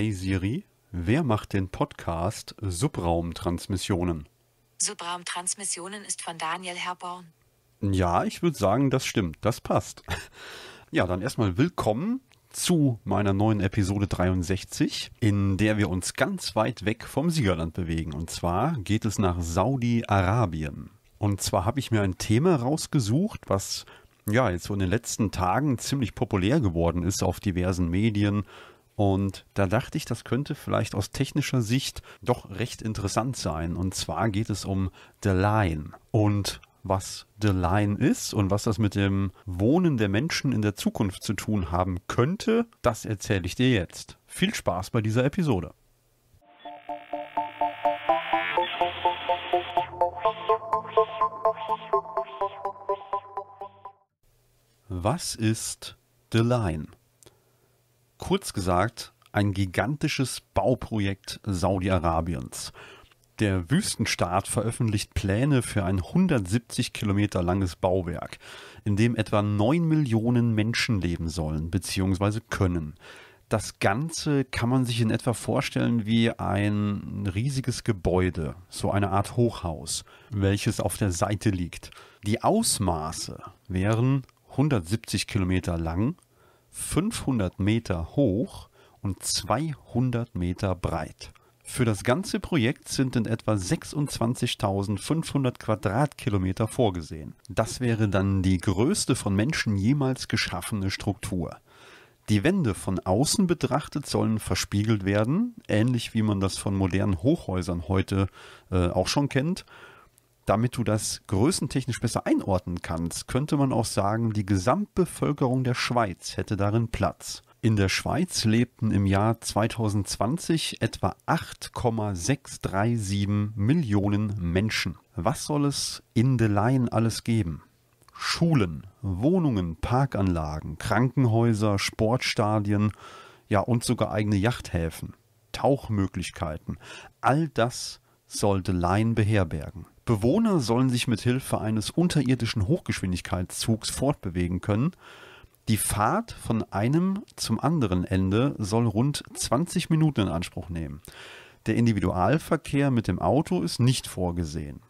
Hey Siri, wer macht den Podcast Subraumtransmissionen? Subraumtransmissionen ist von Daniel Herborn. Ja, ich würde sagen, das stimmt, das passt. Ja, dann erstmal willkommen zu meiner neuen Episode 63, in der wir uns ganz weit weg vom Siegerland bewegen. Und zwar geht es nach Saudi-Arabien. Und zwar habe ich mir ein Thema rausgesucht, was ja jetzt so in den letzten Tagen ziemlich populär geworden ist auf diversen Medien, und da dachte ich, das könnte vielleicht aus technischer Sicht doch recht interessant sein. Und zwar geht es um The Line. Und was The Line ist und was das mit dem Wohnen der Menschen in der Zukunft zu tun haben könnte, das erzähle ich dir jetzt. Viel Spaß bei dieser Episode. Was ist The Line? Kurz gesagt, ein gigantisches Bauprojekt Saudi-Arabiens. Der Wüstenstaat veröffentlicht Pläne für ein 170 Kilometer langes Bauwerk, in dem etwa 9 Millionen Menschen leben sollen bzw. können. Das Ganze kann man sich in etwa vorstellen wie ein riesiges Gebäude, so eine Art Hochhaus, welches auf der Seite liegt. Die Ausmaße wären 170 Kilometer lang, 500 Meter hoch und 200 Meter breit. Für das ganze Projekt sind in etwa 26.500 Quadratkilometer vorgesehen. Das wäre dann die größte von Menschen jemals geschaffene Struktur. Die Wände von außen betrachtet sollen verspiegelt werden, ähnlich wie man das von modernen Hochhäusern heute äh, auch schon kennt, damit du das größentechnisch besser einordnen kannst, könnte man auch sagen, die Gesamtbevölkerung der Schweiz hätte darin Platz. In der Schweiz lebten im Jahr 2020 etwa 8,637 Millionen Menschen. Was soll es in Deleien alles geben? Schulen, Wohnungen, Parkanlagen, Krankenhäuser, Sportstadien, ja und sogar eigene Yachthäfen, Tauchmöglichkeiten. All das sollte Laien beherbergen. Bewohner sollen sich mit Hilfe eines unterirdischen Hochgeschwindigkeitszugs fortbewegen können. Die Fahrt von einem zum anderen Ende soll rund 20 Minuten in Anspruch nehmen. Der Individualverkehr mit dem Auto ist nicht vorgesehen.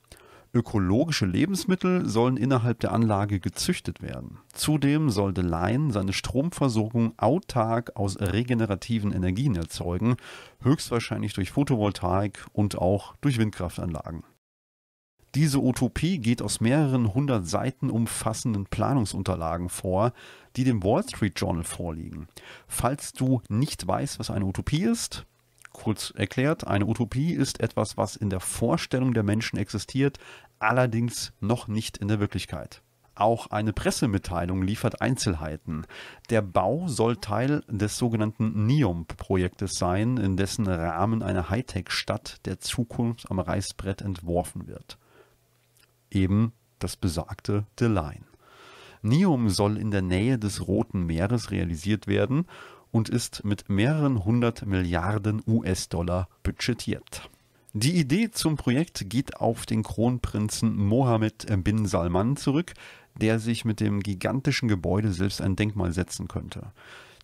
Ökologische Lebensmittel sollen innerhalb der Anlage gezüchtet werden. Zudem sollte Laien seine Stromversorgung autark aus regenerativen Energien erzeugen, höchstwahrscheinlich durch Photovoltaik und auch durch Windkraftanlagen. Diese Utopie geht aus mehreren hundert Seiten umfassenden Planungsunterlagen vor, die dem Wall Street Journal vorliegen. Falls du nicht weißt, was eine Utopie ist, kurz erklärt, eine Utopie ist etwas, was in der Vorstellung der Menschen existiert, allerdings noch nicht in der Wirklichkeit. Auch eine Pressemitteilung liefert Einzelheiten. Der Bau soll Teil des sogenannten NIOMP-Projektes sein, in dessen Rahmen eine Hightech-Stadt der Zukunft am Reißbrett entworfen wird eben das besagte The Line. Neum soll in der Nähe des Roten Meeres realisiert werden und ist mit mehreren hundert Milliarden US-Dollar budgetiert. Die Idee zum Projekt geht auf den Kronprinzen Mohammed bin Salman zurück, der sich mit dem gigantischen Gebäude selbst ein Denkmal setzen könnte.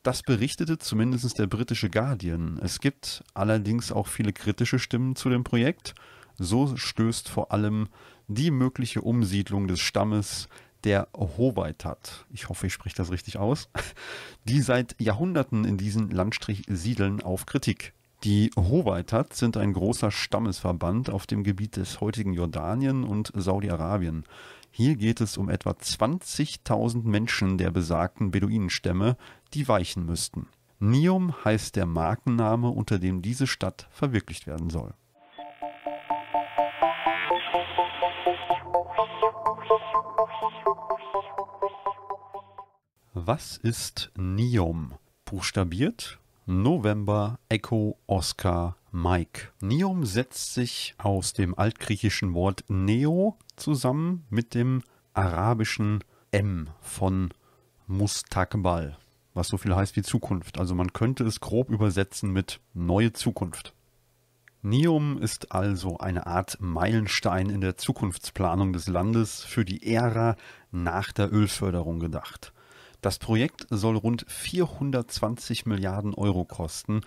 Das berichtete zumindest der britische Guardian. Es gibt allerdings auch viele kritische Stimmen zu dem Projekt. So stößt vor allem die mögliche Umsiedlung des Stammes der Howaitat, ich hoffe, ich spreche das richtig aus, die seit Jahrhunderten in diesen Landstrich siedeln auf Kritik. Die Howaitat sind ein großer Stammesverband auf dem Gebiet des heutigen Jordanien und Saudi-Arabien. Hier geht es um etwa 20.000 Menschen der besagten Beduinenstämme, die weichen müssten. Nium heißt der Markenname, unter dem diese Stadt verwirklicht werden soll. Was ist Niom? Buchstabiert November, Echo, Oscar, Mike. Niom setzt sich aus dem altgriechischen Wort Neo zusammen mit dem arabischen M von Mustakbal, was so viel heißt wie Zukunft. Also man könnte es grob übersetzen mit neue Zukunft. NIOM ist also eine Art Meilenstein in der Zukunftsplanung des Landes für die Ära nach der Ölförderung gedacht. Das Projekt soll rund 420 Milliarden Euro kosten,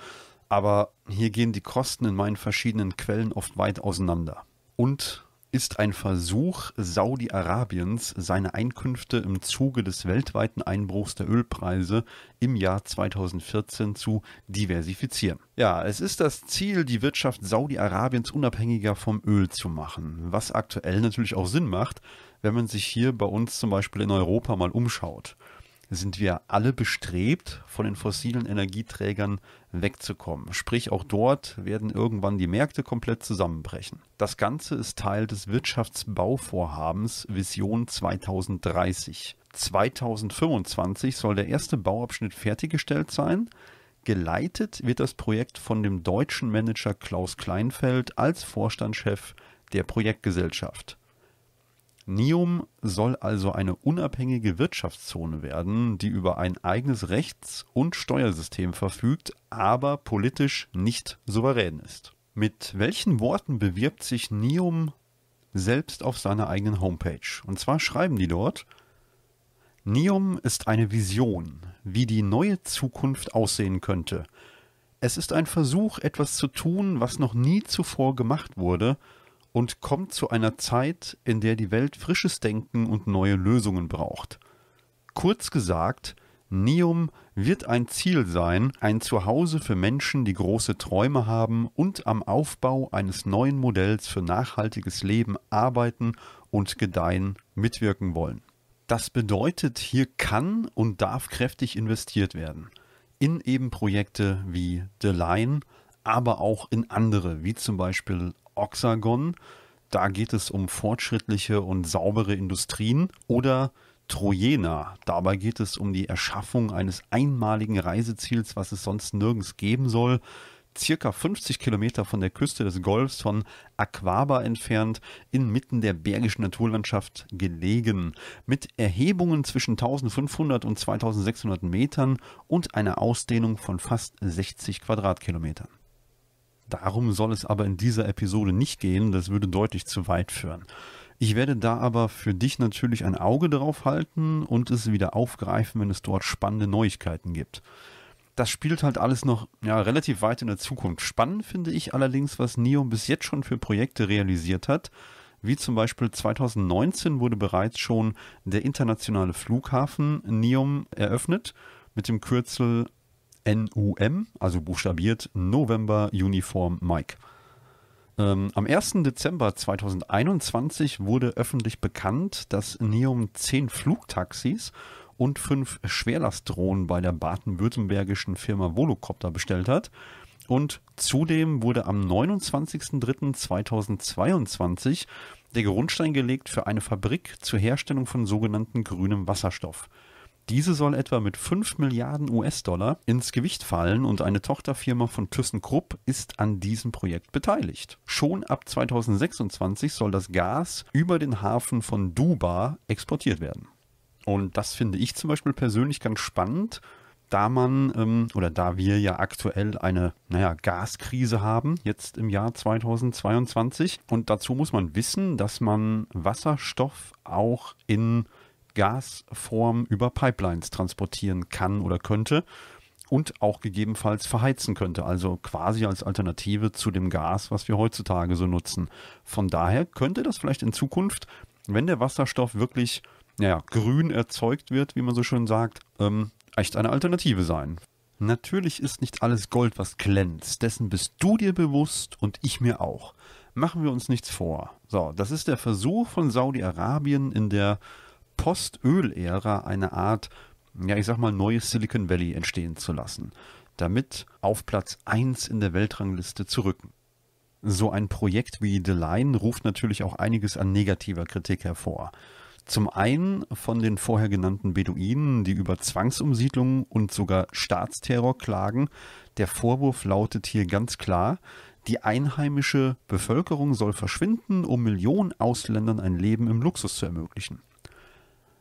aber hier gehen die Kosten in meinen verschiedenen Quellen oft weit auseinander. Und ist ein Versuch Saudi-Arabiens, seine Einkünfte im Zuge des weltweiten Einbruchs der Ölpreise im Jahr 2014 zu diversifizieren. Ja, es ist das Ziel, die Wirtschaft Saudi-Arabiens unabhängiger vom Öl zu machen, was aktuell natürlich auch Sinn macht, wenn man sich hier bei uns zum Beispiel in Europa mal umschaut sind wir alle bestrebt, von den fossilen Energieträgern wegzukommen. Sprich, auch dort werden irgendwann die Märkte komplett zusammenbrechen. Das Ganze ist Teil des Wirtschaftsbauvorhabens Vision 2030. 2025 soll der erste Bauabschnitt fertiggestellt sein. Geleitet wird das Projekt von dem deutschen Manager Klaus Kleinfeld als Vorstandschef der Projektgesellschaft. NIOM soll also eine unabhängige Wirtschaftszone werden, die über ein eigenes Rechts- und Steuersystem verfügt, aber politisch nicht souverän ist. Mit welchen Worten bewirbt sich NIOM selbst auf seiner eigenen Homepage? Und zwar schreiben die dort, NIOM ist eine Vision, wie die neue Zukunft aussehen könnte. Es ist ein Versuch, etwas zu tun, was noch nie zuvor gemacht wurde – und kommt zu einer Zeit, in der die Welt frisches Denken und neue Lösungen braucht. Kurz gesagt, Neum wird ein Ziel sein, ein Zuhause für Menschen, die große Träume haben und am Aufbau eines neuen Modells für nachhaltiges Leben arbeiten und gedeihen mitwirken wollen. Das bedeutet, hier kann und darf kräftig investiert werden in eben Projekte wie The Line, aber auch in andere, wie zum Beispiel Oxagon. Da geht es um fortschrittliche und saubere Industrien oder Trojena. Dabei geht es um die Erschaffung eines einmaligen Reiseziels, was es sonst nirgends geben soll. Circa 50 Kilometer von der Küste des Golfs von Aquaba entfernt, inmitten der bergischen Naturlandschaft gelegen. Mit Erhebungen zwischen 1500 und 2600 Metern und einer Ausdehnung von fast 60 Quadratkilometern. Darum soll es aber in dieser Episode nicht gehen, das würde deutlich zu weit führen. Ich werde da aber für dich natürlich ein Auge drauf halten und es wieder aufgreifen, wenn es dort spannende Neuigkeiten gibt. Das spielt halt alles noch ja, relativ weit in der Zukunft. Spannend finde ich allerdings, was Neon bis jetzt schon für Projekte realisiert hat. Wie zum Beispiel 2019 wurde bereits schon der internationale Flughafen NIOM eröffnet mit dem Kürzel NUM, also buchstabiert November Uniform Mike. Ähm, am 1. Dezember 2021 wurde öffentlich bekannt, dass Neum 10 Flugtaxis und 5 Schwerlastdrohnen bei der baden-württembergischen Firma Volocopter bestellt hat. Und zudem wurde am 29.03.2022 der Grundstein gelegt für eine Fabrik zur Herstellung von sogenannten grünem Wasserstoff. Diese soll etwa mit 5 Milliarden US-Dollar ins Gewicht fallen und eine Tochterfirma von ThyssenKrupp ist an diesem Projekt beteiligt. Schon ab 2026 soll das Gas über den Hafen von Dubai exportiert werden. Und das finde ich zum Beispiel persönlich ganz spannend, da man ähm, oder da wir ja aktuell eine, naja, Gaskrise haben, jetzt im Jahr 2022. Und dazu muss man wissen, dass man Wasserstoff auch in Gasform über Pipelines transportieren kann oder könnte und auch gegebenenfalls verheizen könnte, also quasi als Alternative zu dem Gas, was wir heutzutage so nutzen. Von daher könnte das vielleicht in Zukunft, wenn der Wasserstoff wirklich naja, grün erzeugt wird, wie man so schön sagt, ähm, echt eine Alternative sein. Natürlich ist nicht alles Gold, was glänzt. Dessen bist du dir bewusst und ich mir auch. Machen wir uns nichts vor. So, das ist der Versuch von Saudi-Arabien in der Postöl-Ära eine Art, ja, ich sag mal, neues Silicon Valley entstehen zu lassen, damit auf Platz 1 in der Weltrangliste zu rücken. So ein Projekt wie The Line ruft natürlich auch einiges an negativer Kritik hervor. Zum einen von den vorher genannten Beduinen, die über Zwangsumsiedlungen und sogar Staatsterror klagen. Der Vorwurf lautet hier ganz klar, die einheimische Bevölkerung soll verschwinden, um Millionen Ausländern ein Leben im Luxus zu ermöglichen.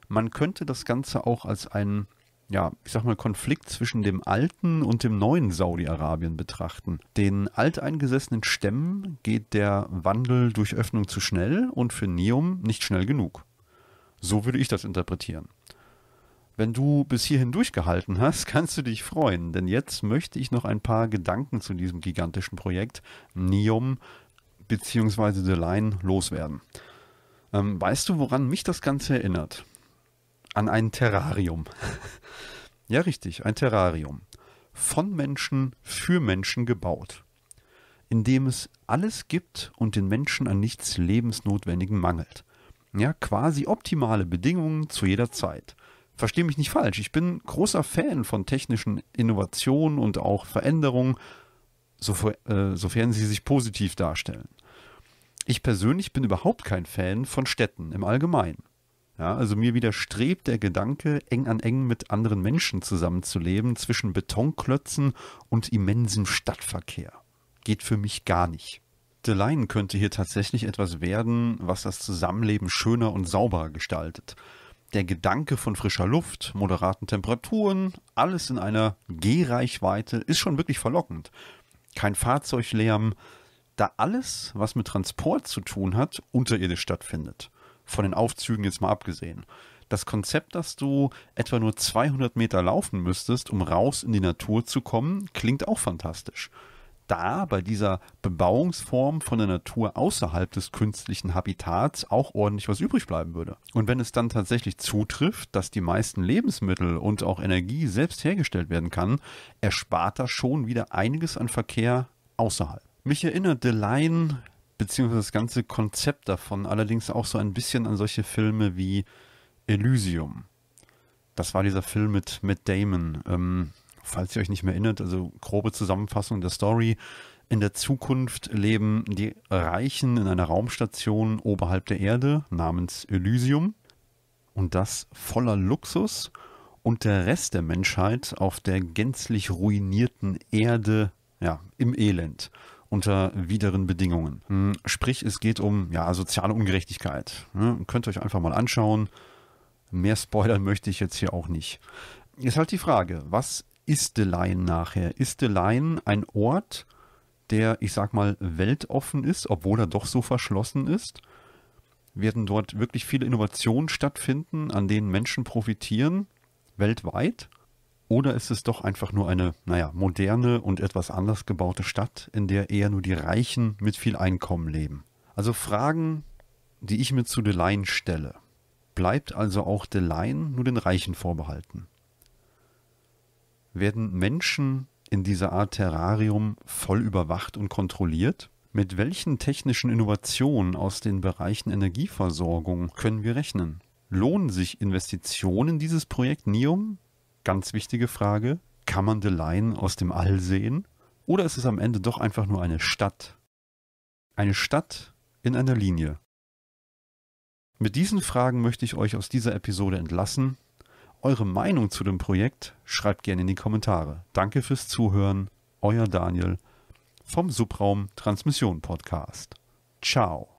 Man könnte das Ganze auch als einen, ja, ich sag mal, Konflikt zwischen dem alten und dem neuen Saudi-Arabien betrachten. Den alteingesessenen Stämmen geht der Wandel durch Öffnung zu schnell und für Neum nicht schnell genug. So würde ich das interpretieren. Wenn du bis hierhin durchgehalten hast, kannst du dich freuen, denn jetzt möchte ich noch ein paar Gedanken zu diesem gigantischen Projekt NEOM bzw. The Line loswerden. Ähm, weißt du, woran mich das Ganze erinnert? an ein Terrarium. ja, richtig, ein Terrarium. Von Menschen für Menschen gebaut, in dem es alles gibt und den Menschen an nichts Lebensnotwendigen mangelt. Ja, quasi optimale Bedingungen zu jeder Zeit. Verstehe mich nicht falsch, ich bin großer Fan von technischen Innovationen und auch Veränderungen, äh, sofern sie sich positiv darstellen. Ich persönlich bin überhaupt kein Fan von Städten im Allgemeinen. Ja, also mir widerstrebt der Gedanke, eng an eng mit anderen Menschen zusammenzuleben, zwischen Betonklötzen und immensem Stadtverkehr. Geht für mich gar nicht. Delein könnte hier tatsächlich etwas werden, was das Zusammenleben schöner und sauberer gestaltet. Der Gedanke von frischer Luft, moderaten Temperaturen, alles in einer Gehreichweite ist schon wirklich verlockend. Kein Fahrzeuglärm, da alles, was mit Transport zu tun hat, unterirdisch stattfindet von den Aufzügen jetzt mal abgesehen. Das Konzept, dass du etwa nur 200 Meter laufen müsstest, um raus in die Natur zu kommen, klingt auch fantastisch. Da bei dieser Bebauungsform von der Natur außerhalb des künstlichen Habitats auch ordentlich was übrig bleiben würde. Und wenn es dann tatsächlich zutrifft, dass die meisten Lebensmittel und auch Energie selbst hergestellt werden kann, erspart das schon wieder einiges an Verkehr außerhalb. Mich erinnert The Line beziehungsweise das ganze Konzept davon, allerdings auch so ein bisschen an solche Filme wie Elysium. Das war dieser Film mit Matt Damon. Ähm, falls ihr euch nicht mehr erinnert, also grobe Zusammenfassung der Story. In der Zukunft leben die Reichen in einer Raumstation oberhalb der Erde namens Elysium. Und das voller Luxus. Und der Rest der Menschheit auf der gänzlich ruinierten Erde, ja, im Elend unter wideren Bedingungen. Hm, sprich, es geht um ja, soziale Ungerechtigkeit. Ne? Könnt ihr euch einfach mal anschauen. Mehr spoilern möchte ich jetzt hier auch nicht. Ist halt die Frage, was ist The Delein nachher? Ist The Delein ein Ort, der, ich sag mal, weltoffen ist, obwohl er doch so verschlossen ist? Werden dort wirklich viele Innovationen stattfinden, an denen Menschen profitieren, weltweit? Oder ist es doch einfach nur eine, naja, moderne und etwas anders gebaute Stadt, in der eher nur die Reichen mit viel Einkommen leben? Also Fragen, die ich mir zu Delaine stelle. Bleibt also auch Delaine nur den Reichen vorbehalten? Werden Menschen in dieser Art Terrarium voll überwacht und kontrolliert? Mit welchen technischen Innovationen aus den Bereichen Energieversorgung können wir rechnen? Lohnen sich Investitionen in dieses Projekt NIOM Ganz wichtige Frage, kann man The Line aus dem All sehen? Oder ist es am Ende doch einfach nur eine Stadt? Eine Stadt in einer Linie. Mit diesen Fragen möchte ich euch aus dieser Episode entlassen. Eure Meinung zu dem Projekt schreibt gerne in die Kommentare. Danke fürs Zuhören, euer Daniel vom Subraum Transmission Podcast. Ciao.